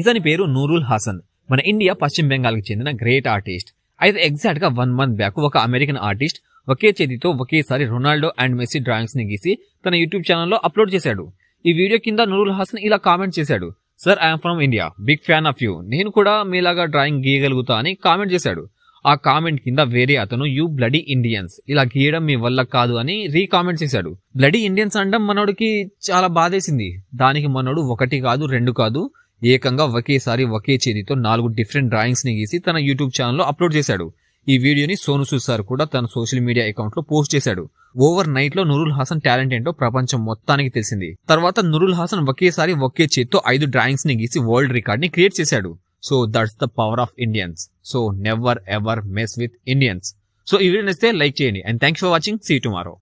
ఇతని పేరు నూరుల్ హాసన్ మన ఇండియా పశ్చిమ బెంగాల్కి చెందిన గ్రేట్ ఆర్టిస్ట్ అయితే ఎగ్జాక్ట్ గా వన్ మంత్ బ్యాక్ ఒక అమెరికన్ ఆర్టిస్ట్ ఒకే చేతితో ఒకేసారి రొనాల్డో అండ్ మెస్సీ డ్రాయింగ్స్ ని గీసి తన యూట్యూబ్ ఛానల్లో అప్లోడ్ చేశాడు ఈ వీడియో కింద నూరుల్ హాసన్ ఇలా కామెంట్ చేశాడు sir I'm from India big fan of you నేను కూడా మీలాగా డ్రాయింగ్ గీయగలుగుతా అని కామెంట్ చేశాడు ఆ కామెంట్ కింద వేరే అతను యూ బ్లడీ ఇండియన్స్ ఇలా గీయడం మీ వల్ల కాదు అని రీకామెంట్ చేశాడు బ్లడీ ఇండియన్స్ అనడం మనోడికి చాలా బాధేసింది దానికి మనోడు ఒకటి కాదు రెండు కాదు ఏకంగా ఒకేసారి ఒకే చేతితో నాలుగు డిఫరెంట్ డ్రాయింగ్స్ ని గీసి తన యూట్యూబ్ ఛానల్లో అప్లోడ్ చేశాడు ఈ వీడియోని సోను సూద్ సార్ కూడా తన సోషల్ మీడియా అకౌంట్ లో పోస్ట్ చేశాడు ఓవర్ నైట్ లో నురుల్ హాసన్ టాలెంట్ ఏంటో ప్రపంచం మొత్తానికి తెలిసింది తర్వాత నురుల్ హాసన్ ఒకేసారి ఒకే చేతితో ఐదు డ్రాయింగ్స్ ని గీసి వరల్డ్ రికార్డ్ ని క్రియేట్ చేశాడు so that's the power of Indians so never ever mess with Indians so ఈ వీడియో నచ్చితే లైక్ చేయండి and thanks for watching see tomorrow